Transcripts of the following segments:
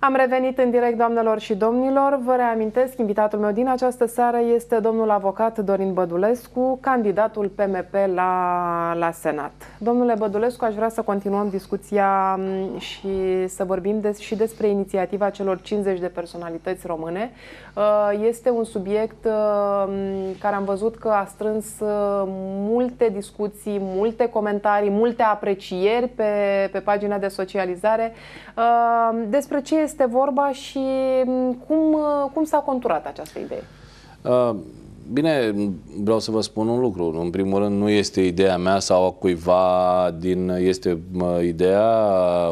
Am revenit în direct, doamnelor și domnilor. Vă reamintesc, invitatul meu din această seară este domnul avocat Dorin Bădulescu, candidatul PMP la, la Senat. Domnule Bădulescu, aș vrea să continuăm discuția mm, și să vorbim des, și despre inițiativa celor 50 de personalități române. Uh, este un subiect uh, mm, care am văzut că a strâns uh, multe discuții, multe comentarii, multe aprecieri pe, pe pagina de socializare. Despre ce este vorba și cum, cum s-a conturat această idee? Uh, bine, vreau să vă spun un lucru. În primul rând, nu este ideea mea sau a cuiva din... Este ideea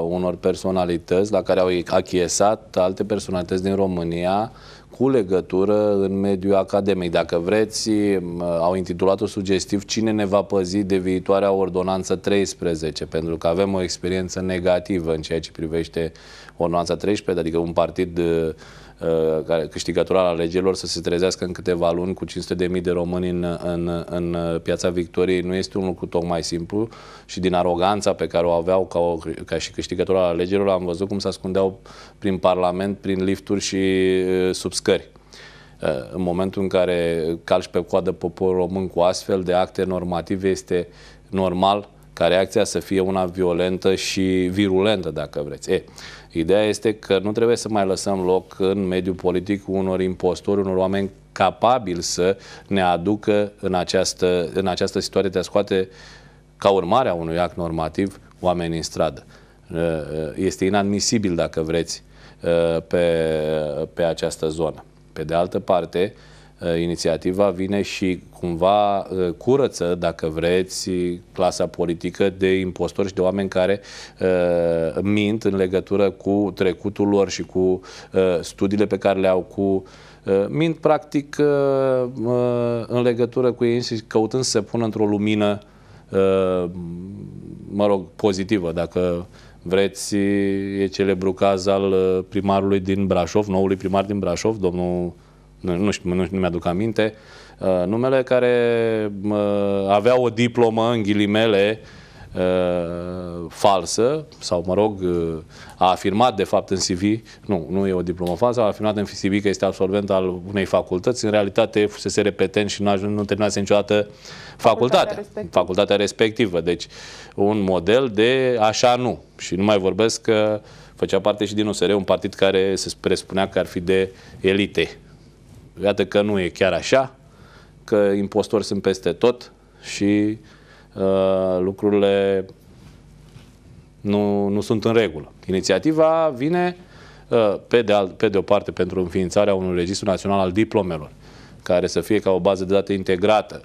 unor personalități la care au achiesat alte personalități din România uh, cu legătură în mediul academic. Dacă vreți, au intitulat-o sugestiv Cine ne va păzi de viitoarea ordonanță 13? Pentru că avem o experiență negativă în ceea ce privește ordonanța 13, adică un partid uh, Uh, care câștigătura al alegerilor să se trezească în câteva luni cu 500.000 de români în, în, în uh, piața Victoriei nu este un lucru tocmai simplu și din aroganța pe care o aveau ca, o, ca și câștigătura al alegerilor am văzut cum se ascundeau prin Parlament, prin lifturi și uh, sub scări. În momentul în care calci pe coadă poporul român cu astfel de acte normative este normal ca reacția să fie una violentă și virulentă, dacă vreți. E, Ideea este că nu trebuie să mai lăsăm loc în mediul politic unor impostori, unor oameni capabili să ne aducă în această, în această situație de a scoate ca urmare a unui act normativ oameni în stradă. Uh, uh, este inadmisibil, dacă vreți, uh, pe, pe această zonă. Pe de altă parte, Eh, inițiativa vine și cumva eh, curăță, dacă vreți, clasa politică de impostori și de oameni care uh, mint în legătură cu trecutul lor și cu uh, studiile pe care le au, cu uh, mint practic în legătură cu ei și căutând să se pună într-o lumină mă rog, pozitivă, dacă vreți, e celebru caz al primarului din Brașov, noului primar din Brașov, domnul nu, nu știu, nu, nu mi-aduc aminte, uh, numele care uh, avea o diplomă, în ghilimele, uh, falsă, sau mă rog, uh, a afirmat de fapt în CV, nu, nu e o diplomă falsă, a afirmat în CV că este absolvent al unei facultăți, în realitate fusese repetent și nu, ajung, nu terminase niciodată facultatea, facultatea respectivă. facultatea respectivă. Deci, un model de așa nu. Și nu mai vorbesc că făcea parte și din USR, un partid care se presupunea că ar fi de elite Iată că nu e chiar așa, că impostori sunt peste tot și uh, lucrurile nu, nu sunt în regulă. Inițiativa vine uh, pe de, al, pe de o parte pentru înființarea unui registru național al diplomelor, care să fie ca o bază de date integrată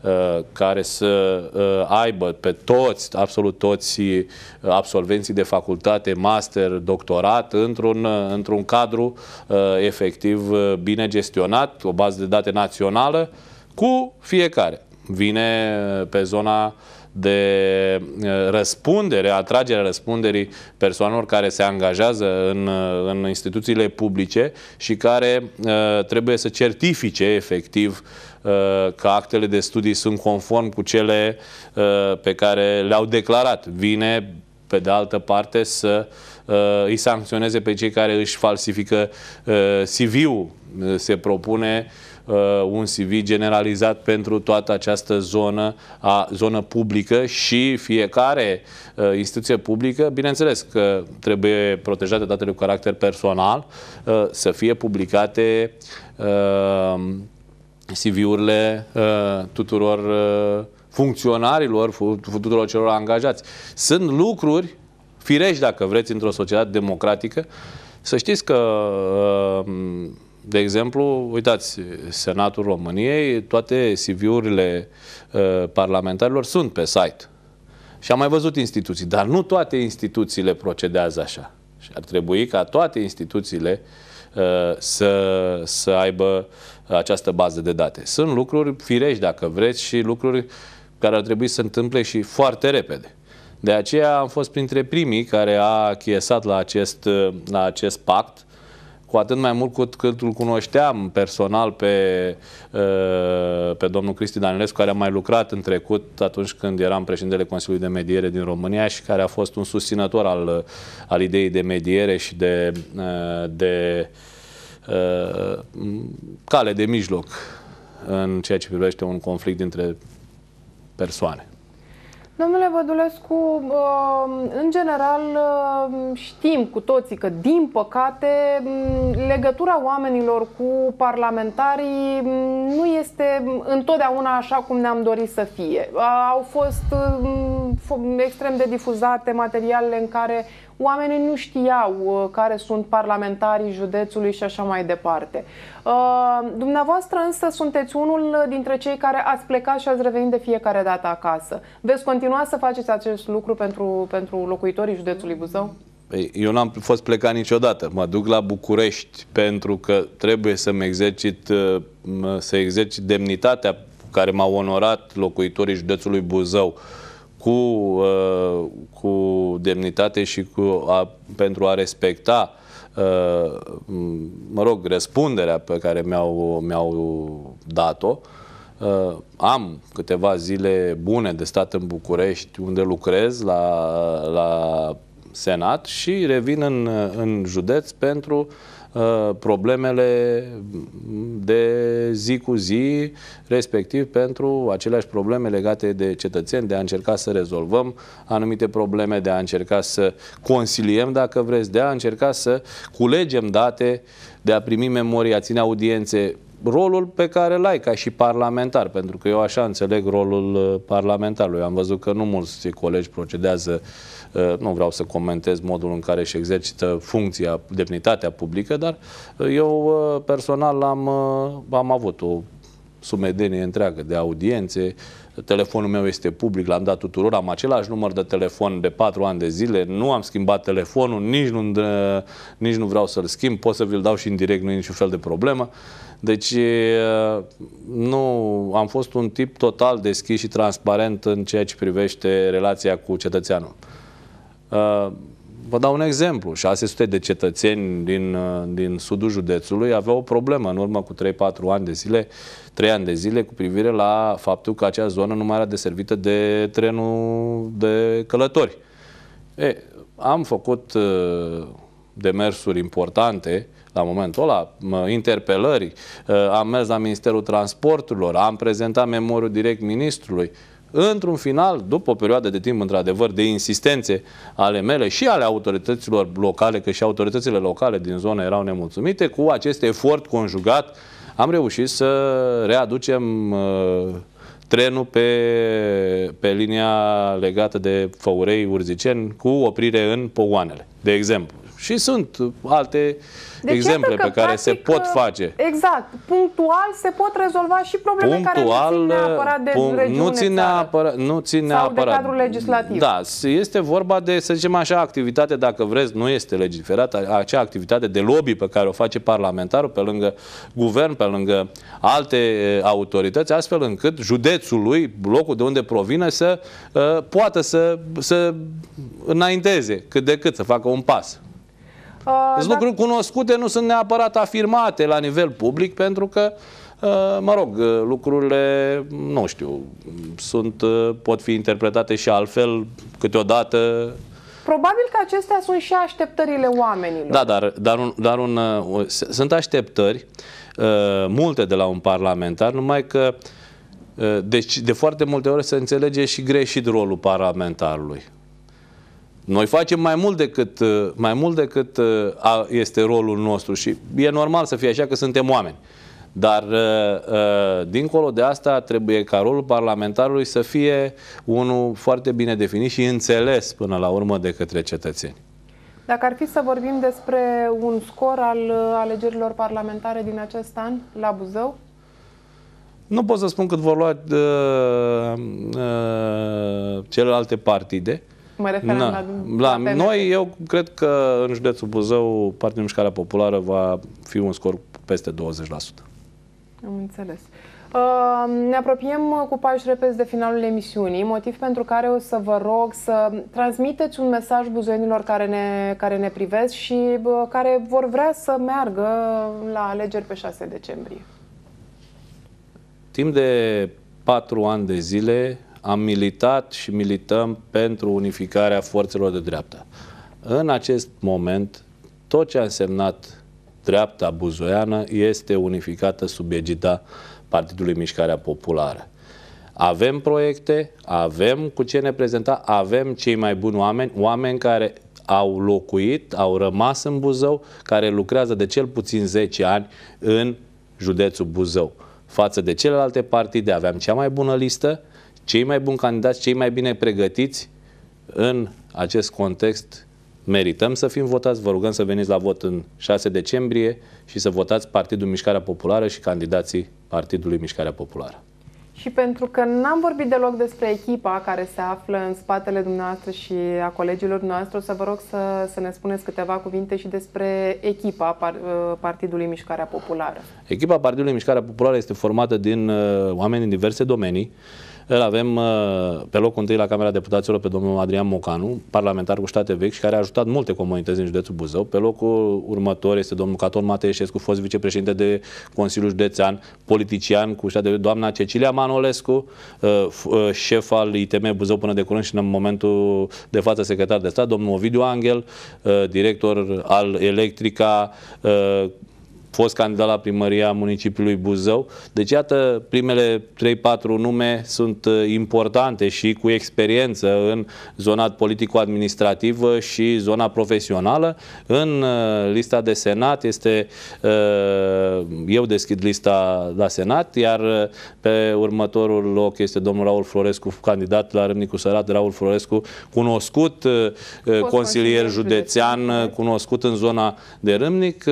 Uh, care să uh, aibă pe toți, absolut toți uh, absolvenții de facultate, master, doctorat, într-un, într-un cadru efectiv bine gestionat, o bază de date națională, cu fiecare. Vine pe zona de răspundere, atragerea răspunderii persoanelor care se angajează în, în instituțiile publice și care uh, trebuie să certifice efectiv uh, Uh, că actele de studii sunt conform cu cele uh, pe care le-au declarat. Vine, pe de altă parte, să uh, îi sancționeze pe cei care își falsifică CV-ul. Se propune un CV generalizat pentru toată această zonă, a, zonă publică și fiecare uh, instituție publică, bineînțeles că trebuie protejate datele cu caracter personal, uh, să fie publicate uh, CV-urile uh, tuturor uh, funcționarilor, tuturor celor angajați. Sunt lucruri firești, dacă vreți, într-o societate democratică. Să știți că uh, de exemplu, uitați, Senatul României, toate CV-urile uh, parlamentarilor sunt pe site. Și am mai văzut instituții, dar nu toate instituțiile procedează așa. Și ar trebui ca toate instituțiile uh, să, să aibă această bază de date. Sunt lucruri firești, dacă vreți, și lucruri care ar trebui să întâmple și foarte repede. De aceea am fost printre primii care a chiesat la acest, la acest pact cu atât mai mult cât, cât îl cunoșteam personal pe, uh, pe domnul Cristi Danilescu, care a mai lucrat în trecut atunci când eram președintele Consiliului de Mediere din România și care a fost un susținător al, al ideii de mediere și de, uh, de uh, cale de mijloc în ceea ce privește un conflict dintre persoane. Domnule Vădulescu, um, în general um, știm cu toții că, din păcate, um, legătura oamenilor cu parlamentarii nu este întotdeauna așa cum ne-am dorit să fie. Au fost extrem de difuzate materialele în care oamenii nu știau uh, care sunt parlamentarii județului și așa mai departe. Uh, dumneavoastră însă sunteți unul dintre cei care ați plecat și ați revenit de fiecare dată acasă. Veți continua să faceți acest lucru pentru, pentru locuitorii județului Buzău? Păi, eu n-am fost plecat niciodată. Mă duc la București pentru că trebuie să-mi exercit, uh, să exercit demnitatea care m-au onorat locuitorii județului Buzău cu, uh, cu demnitate și cu a, pentru a respecta uh, mă rog, răspunderea pe care mi-au, mi-au dat-o. Uh, am câteva zile bune de stat în București, unde lucrez la, la Senat și revin în, în județ pentru uh, Uh, problemele de zi cu zi, respectiv pentru aceleași probleme legate de cetățeni, de a încerca să rezolvăm anumite probleme, de a încerca să consiliem, dacă vreți, de a încerca să culegem date, de a primi memoria, a ține audiențe rolul pe care l-ai ca și parlamentar, pentru că eu așa înțeleg rolul uh, parlamentarului. Am văzut că nu mulți colegi procedează uh, Uh, nu vreau să comentez modul în care își exercită funcția, demnitatea publică, dar uh, eu uh, personal am, am avut o sumedenie întreagă de audiențe, telefonul meu este public, l-am dat tuturor, am același număr de telefon de 4 ani de zile, nu am schimbat telefonul, nici nu, nici nu vreau să-l schimb, pot să vi-l dau și în direct, nu e niciun fel de problemă. Deci nu, am fost un tip total deschis și transparent în ceea ce privește relația cu cetățeanul. Vă dau un exemplu. 600 de cetățeni din, uh, din sudul județului aveau o problemă în urmă cu 3-4 ani de zile, 3 ani de zile cu privire la faptul că acea zonă nu mai era deservită de trenul de călători. E, am făcut uh, demersuri importante la momentul ăla, interpelări, uh, am mers la Ministerul Transporturilor, am prezentat memoriul direct ministrului într-un final, după o perioadă de timp, într-adevăr, de insistențe ale mele și ale autorităților locale, că și autoritățile locale din zonă erau nemulțumite, cu acest efort conjugat am reușit să readucem uh, trenul pe, pe linia legată de Făurei Urziceni cu oprire în Pogoanele, de exemplu. Și sunt alte deci exemple pe care practic, se pot uh, face. Exact. Punctual se pot rezolva și probleme punctual, care nu țin neapărat de punct, regiune, nu țin neapărat, nu țin neapărat. de cadrul legislativ. Da, este vorba de, să zicem așa, activitate, dacă vreți, nu este legiferată, acea activitate de lobby pe care o face parlamentarul pe lângă guvern, pe lângă alte eh, autorități, astfel încât județul lui, locul de unde provine, să uh, poată să, să înainteze cât de cât, să facă un pas. Uh, sunt da. lucruri cunoscute, nu sunt neapărat afirmate la nivel public, pentru că, mă rog, lucrurile, nu știu, sunt, pot fi interpretate și altfel, câteodată Probabil că acestea sunt și așteptările oamenilor. Da, dar, dar, un, dar un, sunt așteptări multe de la un parlamentar, numai că deci, de foarte multe ori se înțelege și greșit rolul parlamentarului. Noi facem mai mult decât, uh, mai mult decât uh, este rolul nostru și e normal să fie așa că suntem oameni. Dar, uh, dincolo de asta, trebuie ca rolul parlamentarului să fie unul foarte bine definit și înțeles până la urmă de către cetățeni. Dacă ar fi să vorbim despre un scor al alegerilor parlamentare din acest an la Buzău? Nu pot să spun cât vor lua uh, uh, celelalte partide, Mă referam Na, la, la, la Noi, eu cred că în județul Buzău, Partidul Mișcarea Populară va fi un scor peste 20%. Am înțeles. Ne apropiem cu pași repezi de finalul emisiunii, motiv pentru care o să vă rog să transmiteți un mesaj buzoienilor care ne, care ne privesc și care vor vrea să meargă la alegeri pe 6 decembrie. Timp de patru ani de zile am militat și milităm pentru unificarea forțelor de dreapta. În acest moment, tot ce a însemnat dreapta buzoiană este unificată sub egida Partidului Mișcarea Populară. Avem proiecte, avem cu ce ne prezenta, avem cei mai buni oameni, oameni care au locuit, au rămas în Buzău, care lucrează de cel puțin 10 ani în județul Buzău. Față de celelalte partide aveam cea mai bună listă, cei mai buni candidați, cei mai bine pregătiți în acest context merităm să fim votați. Vă rugăm să veniți la vot în 6 decembrie și să votați Partidul Mișcarea Populară și candidații Partidului Mișcarea Populară. Și pentru că n-am vorbit deloc despre echipa care se află în spatele dumneavoastră și a colegilor noastre, o să vă rog să, să ne spuneți câteva cuvinte și despre echipa par, uh, Partidului Mișcarea Populară. Echipa Partidului Mișcarea Populară este formată din uh, oameni din diverse domenii. Uh, îl avem uh, pe locul întâi la Camera Deputaților pe domnul Adrian Mocanu, parlamentar cu state vechi și care a ajutat multe comunități din județul Buzău. Pe locul următor este domnul Caton Mateșescu, fost vicepreședinte de Consiliul Județean, politician cu state vechi, doamna Cecilia Manolescu, uh, uh, șef al ITM Buzău până de curând și în momentul de față secretar de stat, domnul Ovidiu Angel, director al Electrica, fost candidat la primăria municipiului Buzău. Deci, iată, primele 3-4 nume sunt uh, importante și cu experiență în zona politico-administrativă și zona profesională. În uh, lista de Senat este, uh, eu deschid lista la Senat, iar pe următorul loc este domnul Raul Florescu, candidat la Râmnicu Sărat, Raul Florescu, cunoscut consilier județean, județean, cunoscut în zona de Râmnic,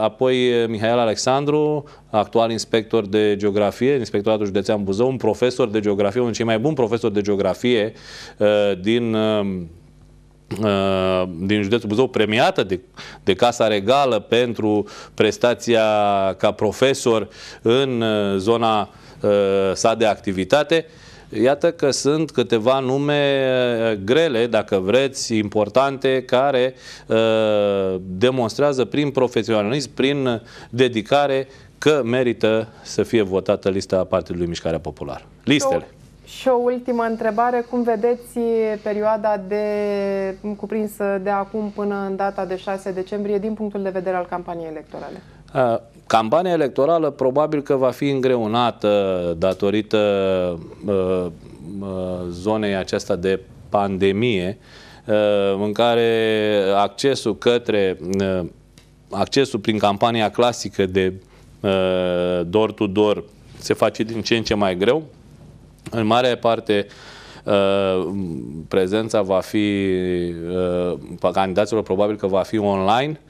apoi Mihail Alexandru, actual inspector de geografie, inspectoratul județean Buzău, un profesor de geografie, unul dintre cei mai buni profesori de geografie uh, din uh, uh, din județul Buzău, premiată de, de Casa Regală pentru prestația ca profesor în zona sa de activitate. Iată că sunt câteva nume uh, grele, dacă vreți, importante, care uh, demonstrează prin profesionalism, prin dedicare, că merită să fie votată lista Partidului Mișcarea Populară. Listele. Și o ultimă întrebare, cum vedeți perioada de, cuprinsă de acum până în data de 6 decembrie din punctul de vedere al campaniei electorale? Uh, Campania electorală probabil că va fi îngreunată datorită uh, uh zonei aceasta de pandemie uh, în care accesul către uh, accesul prin campania clasică de door to door se face din ce în ce mai greu. În mare parte prezența va fi candidaților probabil că va fi online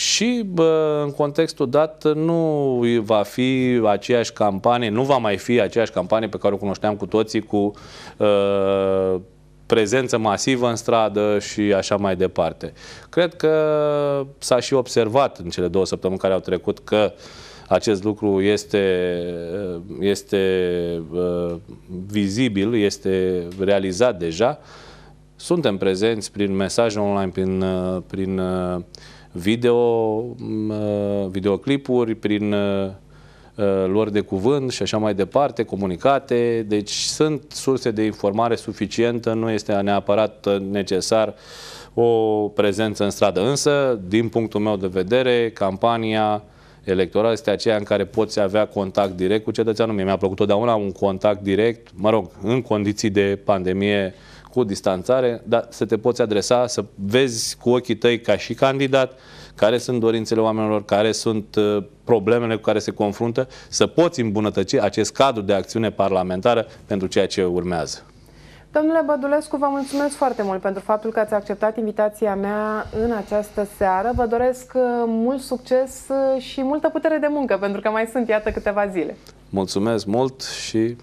și bă, în contextul dat nu va fi aceeași campanie, nu va mai fi aceeași campanie pe care o cunoșteam cu toții cu uh, prezență masivă în stradă și așa mai departe. Cred că s-a și observat în cele două săptămâni care au trecut că acest lucru este, este uh, vizibil, este realizat deja. Suntem prezenți prin mesaje online, prin, prin uh, video, mm, uh, videoclipuri, prin uh, uh, lor de cuvânt și așa mai departe, comunicate. Deci sunt surse de informare suficientă, nu este neapărat necesar o prezență în stradă. Însă, din punctul meu de vedere, campania electorală este aceea în care poți avea contact direct cu cetățeanul. Mie mi-a plăcut totdeauna un contact direct, mă rog, în condiții de pandemie cu distanțare, dar să te poți adresa, să vezi cu ochii tăi ca și candidat care sunt dorințele oamenilor, care sunt uh, problemele cu care se confruntă, să poți îmbunătăți acest cadru de acțiune parlamentară pentru ceea ce urmează. Domnule Bădulescu, vă mulțumesc foarte mult pentru faptul că ați acceptat invitația mea în această seară. Vă doresc uh, mult succes uh, și multă putere de muncă, pentru că mai sunt, iată, câteva zile. Mulțumesc mult și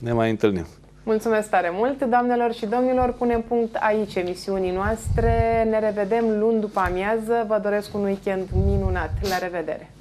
ne mai întâlnim. Mulțumesc tare mult, doamnelor și domnilor, punem punct aici emisiunii noastre. Ne revedem luni după amiază. Vă doresc un weekend minunat. La revedere!